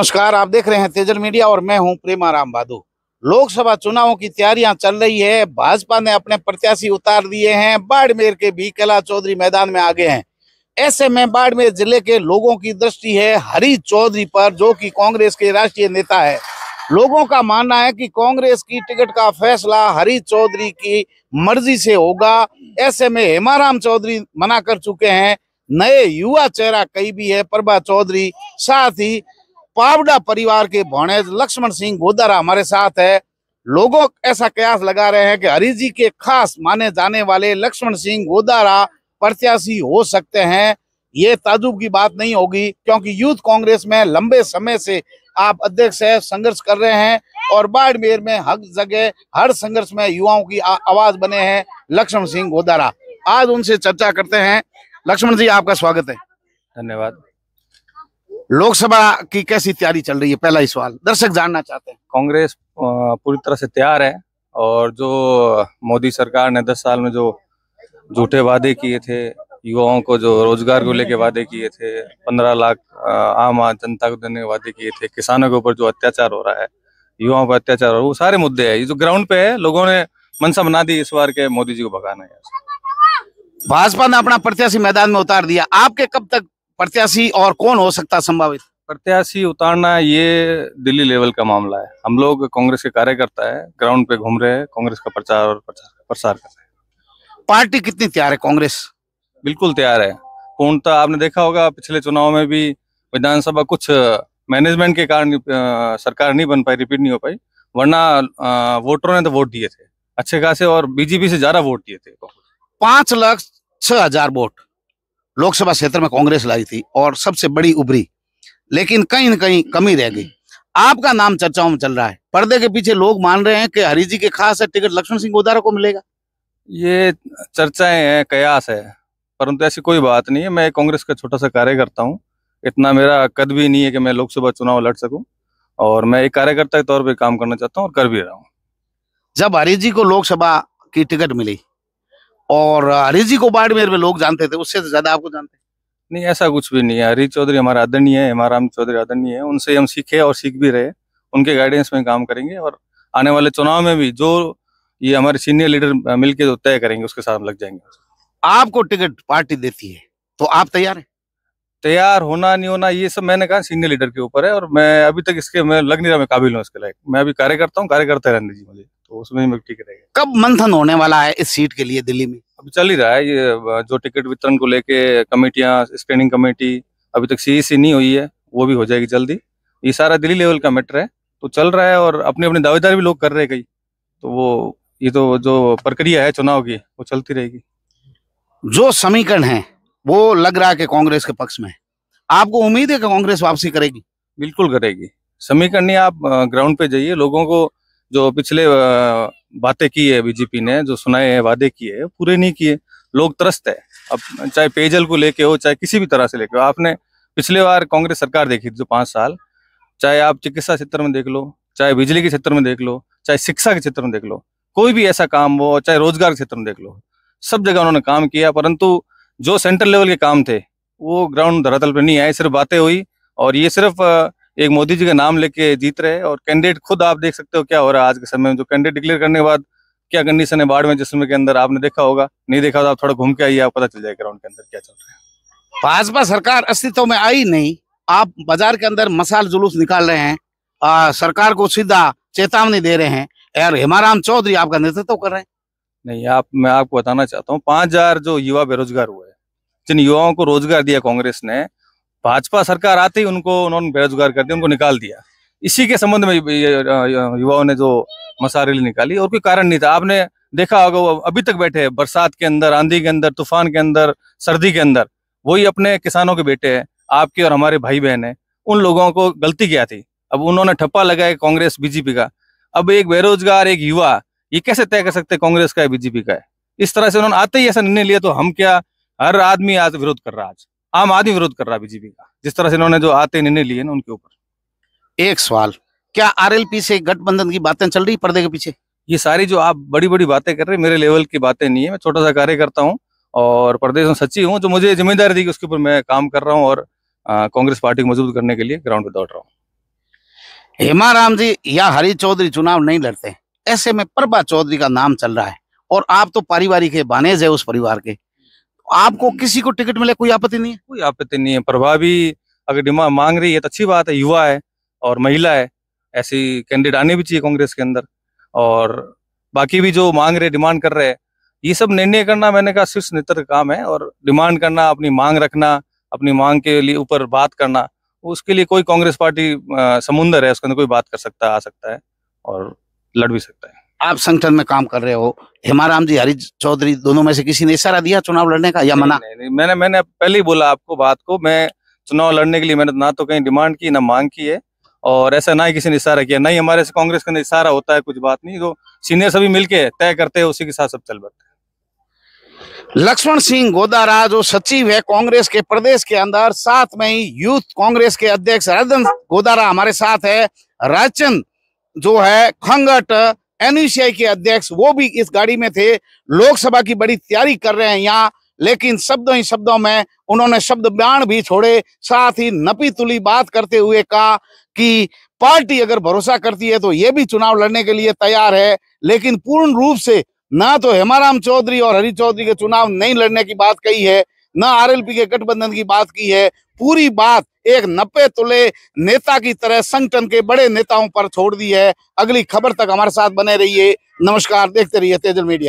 नमस्कार आप देख रहे हैं तेजल मीडिया और मैं हूं प्रेमाराम बादू लोकसभा चुनावों की तैयारियां चल रही है भाजपा ने अपने प्रत्याशी उतार दिए हैं बाड़मेर के भी कला चौधरी मैदान में आ गए हैं ऐसे में बाड़मेर जिले के लोगों की दृष्टि है हरी चौधरी पर जो कि कांग्रेस के राष्ट्रीय नेता है लोगों का मानना है कि कांग्रेस की टिकट का फैसला हरी चौधरी की मर्जी से होगा ऐसे में हेमाराम चौधरी मना कर चुके हैं नए युवा चेहरा कई भी है प्रभा चौधरी साथ ही पावड़ा परिवार के भौने लक्ष्मण सिंह गोदारा हमारे साथ है लोगों ऐसा कयास लगा रहे हैं कि हरी जी के खास माने जाने वाले लक्ष्मण सिंह गोदारा प्रत्याशी हो सकते हैं ये ताजुब की बात नहीं होगी क्योंकि यूथ कांग्रेस में लंबे समय से आप अध्यक्ष है संघर्ष कर रहे हैं और बाड़मेर में हर जगह हर संघर्ष में युवाओं की आवाज बने हैं लक्ष्मण सिंह गोदारा आज उनसे चर्चा करते हैं लक्ष्मण जी आपका स्वागत है धन्यवाद लोकसभा की कैसी तैयारी चल रही है पहला ही सवाल दर्शक जानना चाहते हैं कांग्रेस पूरी तरह से तैयार है और जो मोदी सरकार ने दस साल में जो झूठे वादे किए थे युवाओं को जो रोजगार को लेके वादे किए थे पंद्रह लाख आम जनता को देने वादे किए थे किसानों के ऊपर जो अत्याचार हो रहा है युवाओं पर अत्याचार हो रहा है वो सारे मुद्दे है ये जो ग्राउंड पे है लोगों ने मनसा बना दी इस बार के मोदी जी को भगाना है भाजपा ने अपना प्रत्याशी मैदान में उतार दिया आपके कब तक प्रत्याशी और कौन हो सकता संभावित प्रत्याशी उतारना ये दिल्ली लेवल का मामला है हम लोग कांग्रेस के कार्यकर्ता है ग्राउंड पे घूम रहे हैं कांग्रेस का प्रचार और प्रसार कर रहे हैं पार्टी कितनी तैयार है कांग्रेस बिल्कुल तैयार है पूर्णता आपने देखा होगा पिछले चुनाव में भी विधानसभा कुछ मैनेजमेंट के कारण सरकार नहीं बन पाई रिपीट नहीं हो पाई वरना वोटरों ने तो वोट दिए थे अच्छे खासे और बीजेपी से ज्यादा वोट दिए थे पांच लाख छह हजार वोट लोकसभा क्षेत्र में कांग्रेस लाई थी और सबसे बड़ी उभरी लेकिन कहीं ना कहीं कमी रह गई आपका नाम चर्चाओं में चल रहा है पर्दे के पीछे लोग मान रहे हैं कि हरिजी के खास है टिकट लक्ष्मण सिंह गोदारा को मिलेगा ये चर्चाएं हैं कयास है परंतु ऐसी कोई बात नहीं है मैं कांग्रेस का छोटा सा कार्यकर्ता हूँ इतना मेरा कद भी नहीं है कि मैं लोकसभा चुनाव लड़ सकूँ और मैं एक कार्यकर्ता के तौर पर काम करना चाहता हूँ और कर भी रहा हूँ जब हरिजी को लोकसभा की टिकट मिली और रिजी को बाड़मेर में लोग जानते थे उससे ज्यादा आपको जानते नहीं ऐसा कुछ भी नहीं है हरी चौधरी हमारा आदरणीय है हमाराम चौधरी आदरणीय है उनसे हम सीखे और सीख भी रहे उनके गाइडेंस में काम करेंगे और आने वाले चुनाव में भी जो ये हमारे सीनियर लीडर मिलके जो तय करेंगे उसके साथ लग जाएंगे आपको टिकट पार्टी देती है तो आप तैयार हैं तैयार होना नहीं होना ये सब मैंने कहा सीनियर लीडर के ऊपर है और मैं अभी तक इसके मैं लग नहीं रहा मैं काबिल हूँ इसके लायक मैं अभी कार्य करता हूँ कार्य करते रहने दीजिए मुझे तो उसमें ही मिट्टी रहेगा कब मंथन होने वाला है इस सीट के लिए दिल्ली में अब चल ही रहा है ये जो टिकट वितरण को लेके कमेटियां स्टैंडिंग कमेटी अभी तक सी सी नहीं हुई है वो भी हो जाएगी जल्दी ये सारा दिल्ली लेवल का मैटर है तो चल रहा है और अपने अपने दावेदार भी लोग कर रहे हैं कई तो वो ये तो जो प्रक्रिया है चुनाव की वो चलती रहेगी जो समीकरण है वो लग रहा है कि कांग्रेस के पक्ष में आपको उम्मीद है कि कांग्रेस वापसी करेगी बिल्कुल करेगी समीकरण नहीं आप ग्राउंड पे जाइए लोगों को जो पिछले बातें की है बीजेपी ने जो सुनाए हैं वादे किए हैं पूरे नहीं किए लोग त्रस्त है अब चाहे पेयजल को लेके हो चाहे किसी भी तरह से लेके हो आपने पिछले बार कांग्रेस सरकार देखी जो पाँच साल चाहे आप चिकित्सा क्षेत्र में देख लो चाहे बिजली के क्षेत्र में देख लो चाहे शिक्षा के क्षेत्र में देख लो कोई भी ऐसा काम हो चाहे रोजगार के क्षेत्र में देख लो सब जगह उन्होंने काम किया परंतु जो सेंट्रल लेवल के काम थे वो ग्राउंड धरातल पर नहीं आए सिर्फ बातें हुई और ये सिर्फ एक मोदी जी का नाम लेके जीत रहे हैं और कैंडिडेट खुद आप देख सकते हो क्या हो रहा है आज के समय में जो कैंडिडेट डिक्लेयर करने के बाद क्या कंडीशन है बाढ़ में जिसमें के अंदर आपने देखा होगा नहीं देखा तो आप थोड़ा घूम के आइए आप पता चल जाएगा ग्राउंड के अंदर क्या चल रहा है भाजपा सरकार अस्तित्व में आई नहीं आप बाजार के अंदर मसाल जुलूस निकाल रहे हैं आ, सरकार को सीधा चेतावनी दे रहे हैं यार हेमाराम चौधरी आपका नेतृत्व कर रहे हैं नहीं आप मैं आपको बताना चाहता हूँ पांच हजार जो युवा बेरोजगार हुए हैं जिन युवाओं को रोजगार दिया कांग्रेस ने भाजपा सरकार आती ही उनको उन्होंने बेरोजगार कर दिया उनको निकाल दिया इसी के संबंध में युवाओं ने जो मसा रैली निकाली और कोई कारण नहीं था आपने देखा होगा वो अभी तक बैठे हैं बरसात के अंदर आंधी के अंदर तूफान के अंदर सर्दी के अंदर वही अपने किसानों के बेटे हैं आपके और हमारे भाई बहन है उन लोगों को गलती क्या थी अब उन्होंने ठप्पा लगाया कांग्रेस बीजेपी का अब एक बेरोजगार एक युवा ये कैसे तय कर सकते कांग्रेस का है बीजेपी का है इस तरह से उन्होंने आते ही ऐसा निर्णय लिया तो हम क्या हर आदमी आज विरोध कर रहा आज आम आदमी विरोध कर रहा है बीजेपी का जिस तरह से इन्होंने जो आते निर्णय लिए ना उनके ऊपर एक सवाल क्या आरएलपी से गठबंधन की बातें चल रही पर्दे के पीछे ये सारी जो आप बड़ी बड़ी बातें कर रहे हैं मेरे लेवल की बातें नहीं है मैं छोटा सा कार्यकर्ता हूँ और प्रदेश में सच्ची हूँ जो मुझे जिम्मेदारी दी उसके ऊपर मैं काम कर रहा हूँ और कांग्रेस पार्टी को मजबूत करने के लिए ग्राउंड पे दौड़ रहा हूँ हेमा राम जी या हरी चौधरी चुनाव नहीं लड़ते ऐसे में प्रभा चौधरी का नाम चल रहा है और आप तो पारिवारिक है बानेज है उस परिवार के आपको किसी को टिकट मिले कोई आपत्ति नहीं है कोई आपत्ति नहीं है प्रभावी अगर डिमांड मांग रही है तो अच्छी बात है युवा है और महिला है ऐसी कैंडिडेट आने भी चाहिए कांग्रेस के अंदर और बाकी भी जो मांग रहे डिमांड कर रहे हैं ये सब निर्णय करना मैंने कहा शीर्ष नेतृत्व का काम है और डिमांड करना अपनी मांग रखना अपनी मांग के लिए ऊपर बात करना उसके लिए कोई कांग्रेस पार्टी समुन्दर है उसके अंदर कोई बात कर सकता है आ सकता है और लड़ भी सकता है आप संगठन में काम कर रहे हो हेमाराम जी हरी चौधरी दोनों में से किसी ने इशारा दिया चुनाव लड़ने का या मना नहीं, नहीं, मैंने मैंने पहले ही बोला आपको बात को मैं चुनाव लड़ने के लिए मैंने ना तो कहीं डिमांड की ना मांग की है और ऐसा ना ही किसी ने इशारा किया ना ही हमारे से कांग्रेस का इशारा होता है कुछ बात नहीं तो सीनियर सभी मिलकर तय करते हैं उसी के साथ सब चल बढ़ते लक्ष्मण सिंह गोदारा जो सचिव है कांग्रेस के प्रदेश के अंदर साथ में ही यूथ कांग्रेस के अध्यक्ष राजन गोदारा हमारे साथ है राजचंद जो है खंगट एनयूसीआई e के अध्यक्ष वो भी इस गाड़ी में थे लोकसभा की बड़ी तैयारी कर रहे हैं यहाँ लेकिन शब्दों ही शब्दों में उन्होंने शब्द बयान भी छोड़े साथ ही नपी तुली बात करते हुए कहा कि पार्टी अगर भरोसा करती है तो ये भी चुनाव लड़ने के लिए तैयार है लेकिन पूर्ण रूप से ना तो हेमाराम चौधरी और हरी चौधरी के चुनाव नहीं लड़ने की बात कही है न आरएलपी के गठबंधन की बात की है पूरी बात एक नब्बे तुले नेता की तरह संगठन के बड़े नेताओं पर छोड़ दी है अगली खबर तक हमारे साथ बने रहिए नमस्कार देखते रहिए तेजल मीडिया